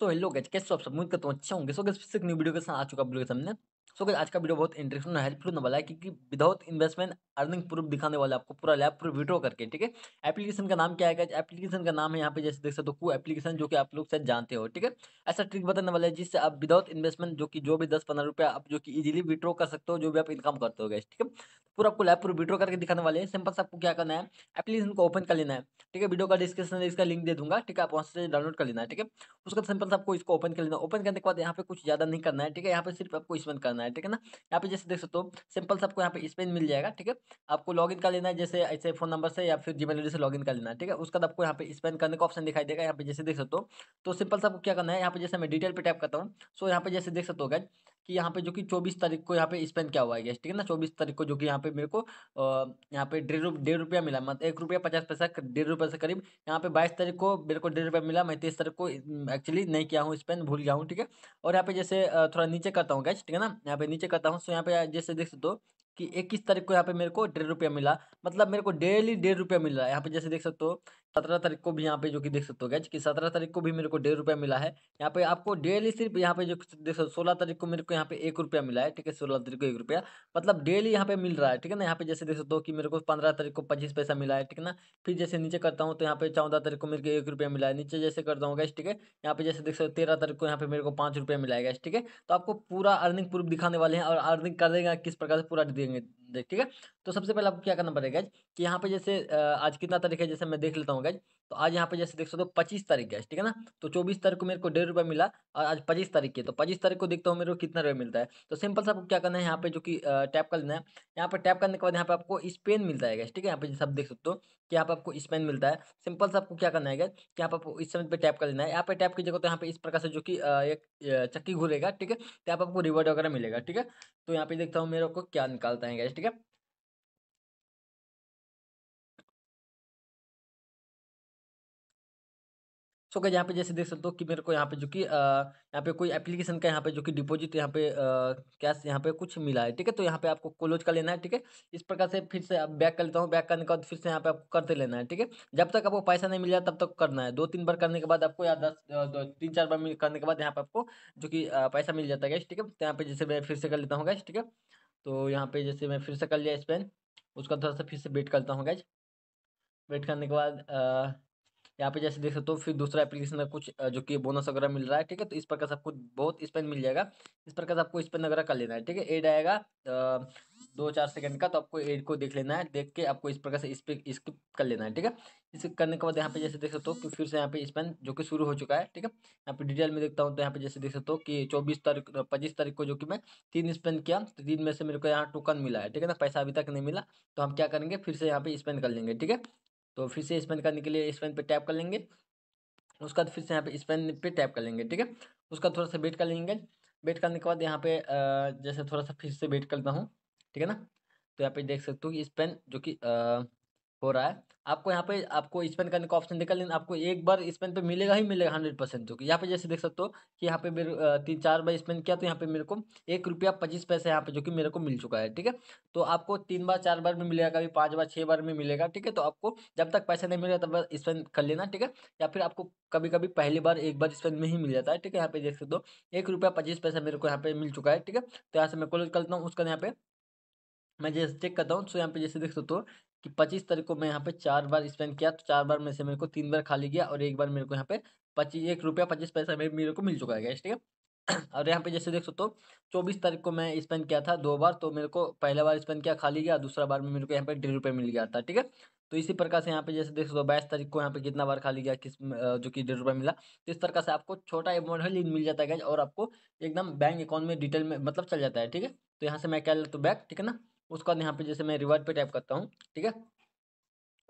so hello गज कैसे आप सब मुझे तो अच्छा होंगे सो गज फिर से न्यू वीडियो के साथ आ चुका आप लोगों के सामने सो so, आज का वीडियो बहुत इंटरेस्टिंग हेल्पफुल होने वाला है क्योंकि विदाउट इन्वेस्टमेंट अर्निंग प्रूफ दिखाने वाला आपको पूरा लैब प्रूफ विड्रॉ करके ठीक है एप्लीकेशन का नाम क्या है एप्लीकेशन का नाम है यहाँ पे जैसे देख सकते हो कू एप्लीकेशन जो कि आप लोग शायद जानते हो ठीक है ऐसा ट्रिक बताने वाला है जिससे आप विदाउट इन्वेस्टमेंट जो कि जो भी दस पंद्रह रुपया आप जो कि इजिली विड्रो कर सकते हो जो भी आप इनकम करते हो गए ठीक है पूरा आपको लैब प्रूफ विड्रॉ करके दिखाने वाले हैं सिंपल से आपको क्या करना है एप्लीकेशन को ओपन कर लेना है ठीक है वीडियो का डिस्क्रिप्शन में इसका लिंक दे दूंगा ठीक है आप वहाँ से डाउनलोड कर लेना है ठीक है उसके बाद सिंपल से आपको इसको ओपन कर लेना ओपन करने के बाद यहाँ पे कुछ ज़्यादा नहीं करना है ठीक है यहाँ पे सिर्फ आपको इसमें करना है करना है ठीक है ना यहाँ पे जैसे देख सकते हो सिंपल सबको यहाँ पे स्पेन मिल जाएगा ठीक है आपको लॉगिन कर लेना है जैसे ऐसे फोन नंबर से या फिर जीमेल आई से लॉगिन कर लेना है ठीक है उसका आपको यहाँ पे स्पेन करने का ऑप्शन दिखाई देगा यहाँ पे जैसे देख सकते हो तो सिंपल सबको क्या करना है यहाँ पे जैसे मैं डिटेल पर टैप करता हूँ सो यहाँ पे जैसे देख सकते हो गैज कि यहाँ पे जो कि चौबीस तारीख को यहाँ पे स्पेंड क्या हुआ है गैस ठीक है ना चौबीस तारीख को जो कि यहाँ पे मेरे को यहाँ पे डेढ़ डेढ़ रुपया मिला मतलब एक रुपया पचास पैसा डेढ़ रुपये से करीब यहाँ पे बाईस तारीख को मेरे को डेढ़ रुपया मिला मैं तेईस तारीख को एक्चुअली नहीं किया हूँ स्पेंड भूल गया हूँ ठीक है और यहाँ पे जैसे थोड़ा नीचे करता हूँ गैस ठीक है ना यहाँ पे नीचे करता हूँ सो यहाँ पे जैसे देख सकते हो कि इक्कीस तारीख को यहाँ पे मेरे को डेढ़ रुपया मिला मतलब मेरे को डेली डेढ़ रुपया मिल रहा है यहाँ पे जैसे देख सकते हो सत्रह तारीख को भी यहाँ पे जो कि देख सकते हो गैज कि सत्रह तारीख को भी मेरे को डेढ़ रुपया मिला है यहाँ पे आपको डेली सिर्फ यहाँ पे जो देख सकते सोलह तारीख को मेरे को यहाँ पे एक रुपया मिला है ठीक है सोलह तारीख को एक रुपया मतलब डेली यहाँ पे मिल रहा है ठीक है ना यहाँ पे जैसे देख सकते हो कि मेरे को पंद्रह तारीख को पच्चीस पैसा मिला है ठीक है ना फिर जैसे नीचे करता हूँ तो यहाँ पे चौदह तारीख को मेरे को एक रुपया मिला है नीचे जैसे करता हूँ गैस ठीक है यहाँ पे जैसे देख सकते हो तेरह तारीख को यहाँ पे मेरे को पाँच रुपया मिला है गैस ठीक है तो आपको पूरा अर्निंग प्रूफ दिखाने वाले हैं और अर्निंग कर देगा किस प्रकार से पूरा doing it देख ठीक है तो सबसे पहले आपको क्या करना पड़ेगा गैज कि यहाँ पे जैसे आज कितना तारीख है जैसे मैं देख लेता हूँ गैज तो आज यहाँ पे जैसे देख सकते हो पच्चीस तारीख गज ठीक है ना तो चौबीस तारीख को मेरे को डेढ़ रुपये मिला और आज पच्चीस तारीख की तो पच्चीस तारीख को देखता हूँ मेरे को कितना रुपये मिलता है तो सिंपल सा आपको क्या करना है यहाँ पे जो कि टैप कर लेना है यहाँ पर टैप करने के बाद यहाँ पे आपको स्पेन मिलता है गैस ठीक है यहाँ पे जैसे आप देख सकते हो कि यहाँ पे आपको स्पेन मिलता है सिंपल सा आपको क्या करना है गैस कि यहाँ पर आपको इस समय पर टैप कर लेना है यहाँ पे टैप कीजिएगा तो यहाँ पे इस प्रकार से जो कि एक चक्की घूरेगा ठीक है तो यहाँ आपको रिवॉर्ड वगैरह मिलेगा ठीक है तो यहाँ पे देखता हूँ मेरे को क्या निकालता है गैस ठीक है ठीक है सो so, यहाँ पे जैसे देख सकते हो कि मेरे को यहाँ पे जो कि यहाँ पे कोई एप्लीकेशन का यहाँ पे जो कि डिपॉजिट यहाँ पे कैश यहाँ पे कुछ मिला है ठीक है तो यहाँ पे आपको क्लोज कर लेना है ठीक है इस प्रकार से फिर से आप बैक कर लेता हूँ बैक करने के बाद फिर से यहाँ पे आपको करते लेना है ठीक है जब तक आपको पैसा नहीं मिल जाए तब तक करना है दो तीन बार करने के बाद आपको या दस तीन चार बार करने के बाद यहाँ पे आपको जो कि पैसा मिल जाता है गैस ठीक है तो यहाँ पे जैसे मैं फिर से कर लेता हूँ गैस ठीक है तो यहाँ पे जैसे मैं फिर से कर लिया स्पेन उसका थोड़ा सा फिर से वेट करता हूँ गैज वेट करने के बाद यहाँ पे जैसे देख सकते हो फिर दूसरा एप्लीकेशन में कुछ जो कि बोनस वगैरह मिल रहा है ठीक है तो इस प्रकार से आपको बहुत स्पेन मिल जाएगा इस प्रकार से आपको स्पेन वगैरह कर लेना है ठीक है एड आएगा दो चार सेकंड का तो आपको एड को देख लेना है देख के आपको इस प्रकार से इस पर स्किप कर लेना है ठीक है इस करने के बाद यहाँ पे जैसे देख सकते हो कि फिर से यहाँ पे स्पेन जो कि शुरू हो चुका है ठीक है यहाँ पे डिटेल में देखता हूँ तो यहाँ पे जैसे देख सकते हो कि चौबीस तारीख पच्चीस तारीख को जो कि मैं तीन स्पेन किया तो तीन में से मेरे को यहाँ टोकन मिला है ठीक है ना पैसा अभी तक नहीं मिला तो हम क्या करेंगे फिर से यहाँ पे स्पेन कर लेंगे ठीक है तो फिर से स्पेन करने के लिए स्पेन पर टैप कर लेंगे उसके बाद फिर से यहाँ पे स्पेन पर टैप कर लेंगे ठीक है उसका थोड़ा सा वेट कर लेंगे वेट करने के बाद यहाँ पे जैसे थोड़ा सा फिर से वेट करता हूँ ठीक है ना तो यहाँ पे देख सकते हो कि स्पेन जो कि हो रहा है आपको यहाँ पे आपको स्पेन करने का ऑप्शन देखा लेकिन आपको एक बार स्पेन पे मिलेगा ही मिलेगा हंड्रेड परसेंट जो कि यहाँ पे जैसे देख सकते हो कि यहाँ पे मेरे तीन चार बार स्पेन किया तो यहाँ पे मेरे को एक रुपया पच्चीस पैसे यहाँ पे जो कि मेरे को मिल चुका है ठीक है तो आपको तीन बार चार बार में मिलेगा कभी पाँच बार छः बार में मिलेगा ठीक है तो आपको जब तक पैसा नहीं मिलेगा तब तक स्पेन कर लेना ठीक है या फिर आपको कभी कभी पहली बार एक बार स्पेन में ही मिल जाता है ठीक है यहाँ पे देख सकते हो एक रुपया पच्चीस पैसा मेरे को यहाँ पे मिल चुका है ठीक है तो यहाँ से मैं कॉलेज करता हूँ उसका यहाँ पे मैं जैसे चेक करता हूँ तो यहाँ पे जैसे देख सकते हो कि पच्चीस तारीख को मैं यहाँ पे चार बार स्पेंड किया तो चार बार में से मेरे को तीन बार खाली गया और एक बार मेरे को यहाँ पे पच्चीस एक रुपया पच्चीस पैसा मेरे, मेरे को मिल चुका है ठीक है और यहाँ पे जैसे देख सकते हो चौबीस तारीख को मैं स्पेंड किया था दो बार तो मेरे को पहला बार स्पेंड किया खाली गया दूसरा बार में मेरे को यहाँ पे डेढ़ रुपये मिल गया था ठीक है तो इसी प्रकार से यहाँ पे जैसे देख सकते हो बाईस तारीख को यहाँ पे कितना बार खाली गया किस जो कि डेढ़ रुपये मिला तो इस प्रकार से आपको छोटा अमाउंट है मिल जाता है और आपको एकदम बैंक अकाउंट में डिटेल में मतलब चल जाता है ठीक है तो यहाँ से मैं कह लेता हूँ बैग ठीक है ना उसके बाद यहाँ पे जैसे मैं रिवर्ट पे टाइप करता हूँ ठीक है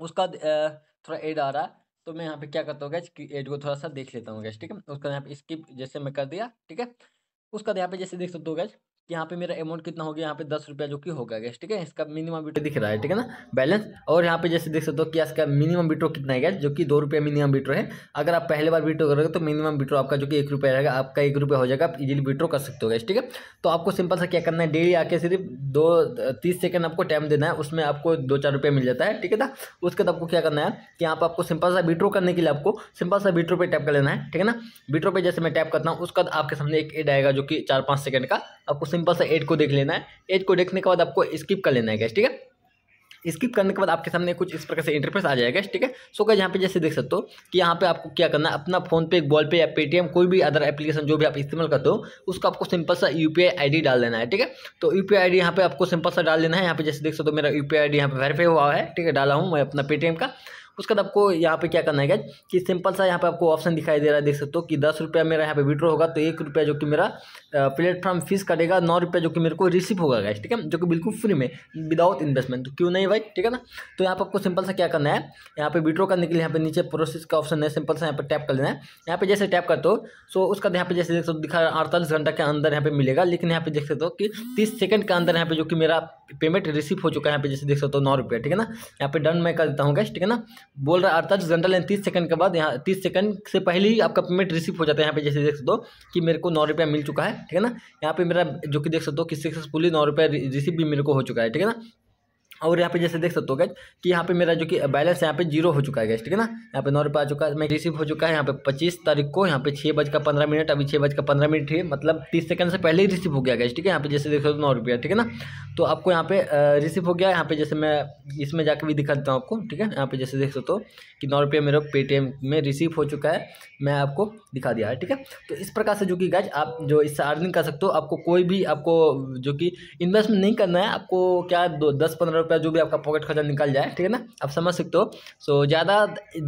उसका थोड़ा एड आ रहा है तो मैं यहाँ पे क्या करता हूँ गैस कि एड को थोड़ा सा देख लेता हूँ गैस ठीक है उसका यहाँ पे स्किप जैसे मैं कर दिया ठीक है उसका यहाँ पे जैसे देख सकते हो गैस यहाँ पे मेरा अमाउंट कितना हो गया यहाँ पे दस रुपया जो कि होगा गैस ठीक है इसका मिनिमम बीटो दिख रहा है ठीक है ना बैलेंस और यहाँ पे जैसे देख सकते हो कि इसका मिनिमम बीटो कितना है गैस जो कि दो रुपया मिनिमम बीटो है अगर आप पहले बार बीटो करोगे तो मिनिमम बीटो आपका जो कि एक रुपया रहेगा आपका एक रुपया हो जाएगा आप इजिली विड्रो कर सकते हो गैस ठीक है तो आपको सिंपल सा क्या करना है डेली आके सिर्फ दो तीस सेकेंड आपको टाइम देना है उसमें आपको दो चार रुपये मिल जाता है ठीक है ना उसके बाद आपको क्या करना है कि यहाँ पर आपको सिंपल सा विड्रो करने के लिए आपको सिंपल सा विड्रो पे टैप कर लेना है ठीक है ना विड्रो पे जैसे मैं टैप करता हूँ उसके बाद आपके सामने एक एड आएगा जो कि चार पाँच सेकेंड का आपको सिंपल सा एड को देख लेना है एड को देखने के बाद आपको स्किप कर लेना है गैस ठीक है स्किप करने के बाद आपके सामने कुछ इस प्रकार से इंटरफेस आ जाएगा ठीक है सो क्या यहाँ पे जैसे देख सकते हो कि यहाँ पे आपको क्या करना है अपना फोन पे गूगल पे या पेटीएम कोई भी अदर एप्लीकेशन जो भी आप इस्तेमाल करते हो उसका आपको सिंपल सा यू पी डाल देना है ठीक है तो यू पी आई यहाँ पे आपको सिंपल सा डाल देना है यहाँ पे जैसे देख सकते हो मेरा यू पी आई डी यहाँ पे वेरीफाई हुआ है ठीक है डाला हूँ मैं अपना पेटीएम का उसके बाद आपको यहाँ पे क्या करना है गैज कि सिंपल सा यहाँ पे आपको ऑप्शन दिखाई दे रहा है देख सकते हो कि दस रुपया मेरा यहाँ पे विड्रो होगा तो एक रुपया जो कि मेरा प्लेटफॉर्म फीस कटेगा नौ रुपया जो कि मेरे को रिसीव होगा गैस ठीक है जो कि बिल्कुल फ्री में विदाउट इन्वेस्टमेंट तो क्यों नहीं भाई ठीक है ना तो यहाँ पर आपको सिंपल सा क्या करना है यहाँ पे विड्रो करने के लिए यहाँ पे नीचे प्रोसेस का ऑप्शन है सिंपल सा यहाँ पर टैप कर लेना है यहाँ पे जैसे टैप करते हो सो उसका यहाँ पे जैसे देख सकते दिखा अड़तालीस घंटा के अंदर यहाँ पे मिलेगा लेकिन यहाँ पे देख सकते हो कि तीस सेकंड के अंदर यहाँ पे जो कि मेरा पेमेंट रिसीव हो चुका है यहाँ पे जैसे देख सकते हो नौ रुपया ठीक है ना यहाँ पे डन मैं कर देता हूँ गैस ठीक है ना बोल रहा है अड़तालीस घंटा लेकिन तीस सेकंड के बाद यहाँ तीस सेकंड से पहले ही आपका पेमेंट रिसीव हो जाता है यहाँ पे जैसे देख सकते हो कि मेरे को नौ रुपया मिल चुका है ठीक है ना यहाँ पे मेरा जो कि देख सकते हो कि सक्सेसफुली नौ रुपया रिसीव भी मेरे को हो चुका है ठीक है ना और यहाँ पे जैसे देख सकते हो गैस कि यहाँ पे मेरा जो कि बैलेंस यहाँ पे जीरो हो चुका है गैस ठीक है ना यहाँ पे नौ रुपये आ चुका है मैं रिसीव हो चुका है यहाँ पे पच्चीस तारीख को यहाँ पे छः बज का पंद्रह मिनट अभी छः बज का पंद्रह मिनट है मतलब तीस सेकंड से पहले ही रिसीव हो गया गैस ठीक है यहाँ पे जैसे देख सकते हो नौ रुपया ठीक है ना तो आपको यहाँ पे रिसीव हो गया यहाँ पे जैसे मैं इसमें जाकर भी दिखा देता हूँ आपको ठीक है यहाँ पे जैसे देख सकते हो कि नौ रुपया मेरा पेटीएम में रिसीव हो चुका है मैं आपको दिखा दिया है ठीक है तो इस प्रकार से जो कि गैज आप जो इससे अर्निंग कर सकते हो आपको कोई भी आपको जो कि इन्वेस्टमेंट नहीं करना है आपको क्या दो दस पंद्रह रुपया जो भी आपका पॉकेट खर्चा निकल जाए ठीक है ना आप समझ सकते हो सो so, ज़्यादा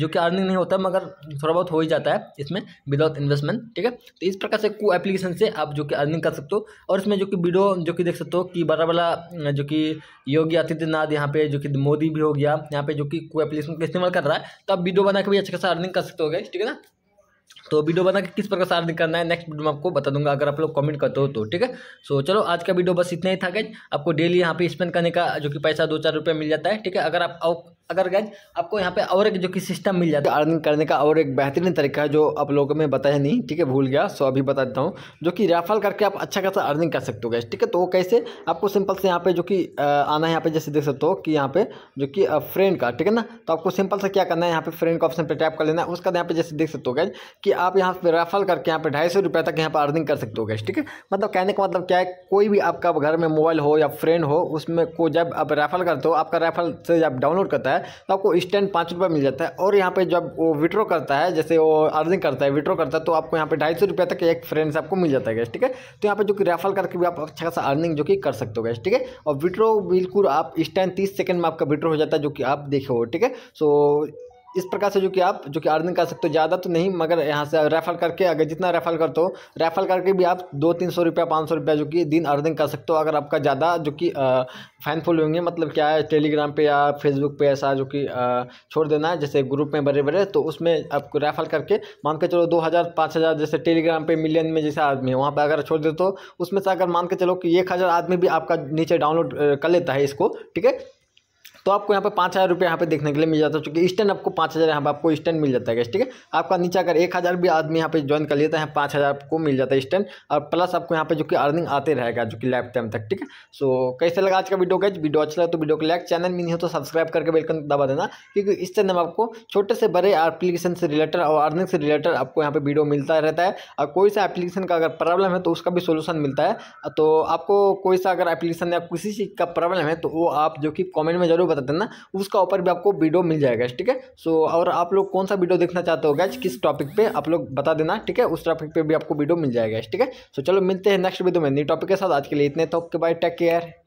जो कि अर्निंग नहीं होता मगर थोड़ा बहुत हो ही जाता है इसमें विदाउट इन्वेस्टमेंट ठीक है तो इस प्रकार से को एप्लीकेशन से आप जो कि अर्निंग कर सकते हो और इसमें जो कि वीडियो जो कि देख सकते हो कि बड़ा बड़ा जो कि योगी आदित्यनाथ यहाँ पे जो कि मोदी भी हो गया यहाँ पे जो कि को एप्लीकेशन का इस्तेमाल कर रहा है तो आप वीडियो बना के भी अच्छा खासा अर्निंग कर सकते हो गए ठीक है ना तो वीडियो बना के किस प्रकार सार्थिक करना है नेक्स्ट वीडियो में आपको बता दूंगा अगर आप लोग कमेंट करते हो तो ठीक है सो चलो आज का वीडियो बस इतना ही था कि आपको डेली यहाँ पे स्पेंड करने का जो कि पैसा दो चार रुपया मिल जाता है ठीक है अगर आप अगर गैज आपको यहाँ पे और एक जो कि सिस्टम मिल जाता है अर्निंग करने का और एक बेहतरीन तरीका है जो आप लोगों में बताया नहीं ठीक है भूल गया सो अभी बता देता हूँ जो कि रेफल करके आप अच्छा खासा अर्निंग कर सकते हो गैज ठीक है तो वो कैसे आपको सिंपल से यहाँ पे जो कि आना है यहाँ पे जैसे देख सकते हो कि यहाँ पे जो कि फ्रेंड का ठीक है ना तो आपको सिंपल से क्या करना है यहाँ पे फ्रेंड का ऑप्शन पर टैप कर लेना है उसका यहाँ पे जैसे देख सकते हो गैज कि आप यहाँ पे रेफल करके यहाँ पे ढाई सौ रुपये तक यहाँ पर अर्निंग कर सकते हो गैस ठीक है मतलब कहने का मतलब क्या है कोई भी आपका घर में मोबाइल हो या फ्रेंड हो उसमें को जब आप रेफल करते हो आपका रेफल से जब डाउनलोड करता है है तो आपको स्टैंड पाँच रुपये मिल जाता है और यहाँ पे जब वो विड्रॉ करता है जैसे वो अर्निंग करता है विड्रो करता है तो आपको यहाँ पे ढाई सौ रुपये तक एक से आपको मिल जाता है गैस ठीक है तो यहाँ पे जो कि रेफर करके भी आप अच्छा खासा अर्निंग जो कि कर सकते हो गैस ठीक है और विड्रॉ बिल्कुल आप इस टाइम तीस सेकंड में आपका विड्रो हो जाता है जो कि आप देखे हो ठीक है सो इस प्रकार से जो कि आप जो कि अर्निंग कर सकते हो ज़्यादा तो नहीं मगर यहाँ से रेफर करके अगर जितना रेफर करते हो रेफर करके भी आप दो तीन सौ रुपया पाँच सौ रुपया जो कि दिन अर्निंग कर सकते हो अगर आपका ज़्यादा जो कि फैनफुल होंगे मतलब क्या है टेलीग्राम पे या फेसबुक पे ऐसा जो कि छोड़ देना है जैसे ग्रुप में बड़े बड़े तो उसमें आपको रेफर करके मान के चलो दो हज़ार पाँच हज़ार जैसे टेलीग्राम पर मिलियन में जैसे आदमी है वहाँ पर अगर छोड़ देते हो उसमें से अगर मान के चलो कि एक हज़ार आदमी भी आपका नीचे डाउनलोड कर लेता है इसको ठीक है तो आपको यहाँ पर पाँच हज़ार रुपये यहाँ पे देखने के लिए मिल जाता है चूँकि स्टैंड आपको पाँच हज़ार यहाँ पर आपको स्टैंड मिल जाता है ठीक है आपका नीचे अगर एक हज़ार भी आदमी यहाँ पे ज्वाइन कर लेता है पाँच हज़ार आपको मिल जाता है स्टैंड और प्लस आपको यहाँ पे जो कि अर्निंग आते रहेगा जो कि लाइफ टाइम तक ठीक है सो कैसे लगा आज का वीडियो गैज वीडियो अच्छा लगा तो वीडियो को लाइक चैनल में नहीं हो तो सब्सक्राइब करके बेलकन दबा देना क्योंकि इस चैनल में आपको छोटे से बड़े एप्लीकेशन से रिलेटेड और अर्निंग से रिलेटेड आपको यहाँ पर वीडियो मिलता रहता है और कोई सा एप्लीकेशन का अगर प्रॉब्लम है तो उसका भी सोल्यूशन मिलता है तो आपको कोई सा अगर एप्लीकेशन या किसी चीज़ का प्रॉब्लम है तो वो आप जो कि कॉमेंट में जरूर बता देना उसका ऊपर भी आपको वीडियो मिल जाएगा ठीक है सो और आप लोग कौन सा वीडियो देखना चाहते हो गैज किस टॉपिक पे आप लोग बता देना ठीक है उस टॉपिक पे भी आपको वीडियो मिल जाएगा ठीक है सो चलो मिलते हैं नेक्स्ट वीडियो में नई टॉपिक के साथ आज के लिए इतने तो के बाय टेक केयर